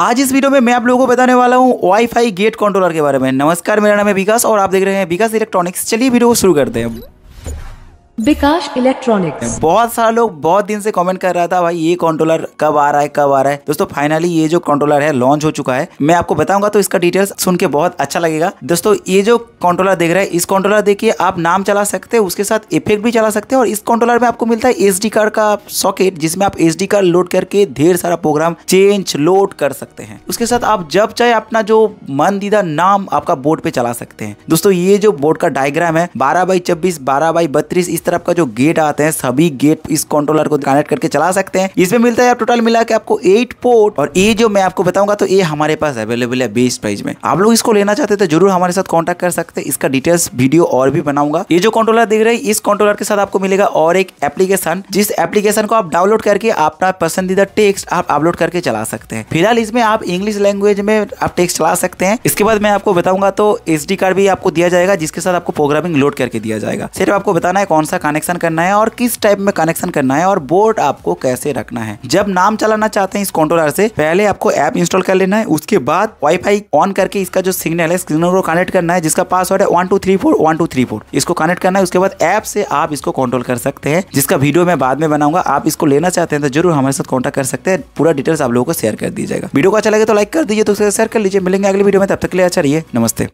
आज इस वीडियो में मैं आप लोगों को बताने वाला हूँ वाईफाई गेट कंट्रोलर के बारे में नमस्कार मेरा नाम है विकास और आप देख रहे हैं विकास इलेक्ट्रॉनिक्स चलिए वीडियो को शुरू करते हैं विकास इलेक्ट्रॉनिक्स बहुत सारा लोग बहुत दिन से कमेंट कर रहा था भाई ये कंट्रोलर कब आ रहा है कब आ रहा है दोस्तों फाइनली ये जो कंट्रोलर है लॉन्च हो चुका है मैं आपको बताऊंगा तो इसका डिटेल्स सुन के बहुत अच्छा लगेगा दोस्तों ये जो कंट्रोलर देख रहा है इस कंट्रोलर देखिए आप नाम चला सकते हैं उसके साथ इफेक्ट भी चला सकते हैं और इस कंट्रोलर में आपको मिलता है एस कार्ड का सॉकेट जिसमें आप एस कार्ड लोड करके ढेर सारा प्रोग्राम चेंज लोड कर सकते हैं उसके साथ आप जब चाहे अपना जो दीदा नाम आपका बोर्ड पे चला सकते हैं दोस्तों ये जो बोर्ड का डायग्राम है बारह बाई छब्बीस बारह बाई बत्तीस इस तरह तरफ का जो गेट आते हैं सभी गेट इस कंट्रोलर को कनेक्ट करके चला सकते हैं इसमें मिलता है आप टोटल मिला के आपको एट पोर्ट और ये जो मैं आपको बताऊंगा तो ये हमारे पास अवेलेबल है बेस्ट प्राइस में आप लोग इसको लेना चाहते तो जरूर हमारे साथ कॉन्टेक्ट कर सकते हैं इसका डिटेल्स वीडियो और भी बनाऊंगा ये जो कंट्रोलर देख रहे हैं इस कंट्रोलर के साथ आपको मिलेगा और एक एप्लीकेशन जिस एप्लीकेशन को आप डाउनलोड करके अपना पसंदीदा टेक्स्ट आप अपलोड करके चला सकते हैं फिलहाल इसमें आप इंग्लिश लैंग्वेज में आप टेक्स्ट चला सकते हैं इसके बाद मैं आपको बताऊंगा तो एस कार्ड भी आपको दिया जाएगा जिसके साथ आपको प्रोग्रामिंग लोड करके दिया जाएगा सिर्फ आपको बताना है कौन सा सा कनेक्शन करना है और किस टाइप में कनेक्शन करना है और बोर्ड आपको कैसे रखना है जब नाम चलाना चाहते हैं इस कंट्रोलर से पहले आपको ऐप इंस्टॉल कर लेना है उसके बाद वाईफाई ऑन करके इसका जो सिग्नल है सिग्नल को कनेक्ट करना है जिसका पासवर्ड है one two three four one two three four इसको कनेक्ट करना है उसके बाद ऐप से आप इसको कंट्रोल कर सकते हैं जिसका वीडियो मैं बाद में बनाऊंगा आप इसको लेना चाहते हैं तो जरूर हमारे साथ कॉन्टेक्ट कर सकते हैं पूरा डिटेल्स आप लोगों को शेयर कर दी जाएगा वीडियो को अच्छा लगे तो लाइक कर दीजिए तो शेयर कर लीजिए मिलेंगे अगले वीडियो में तब तक के लिए अच्छा रहिए नमस्ते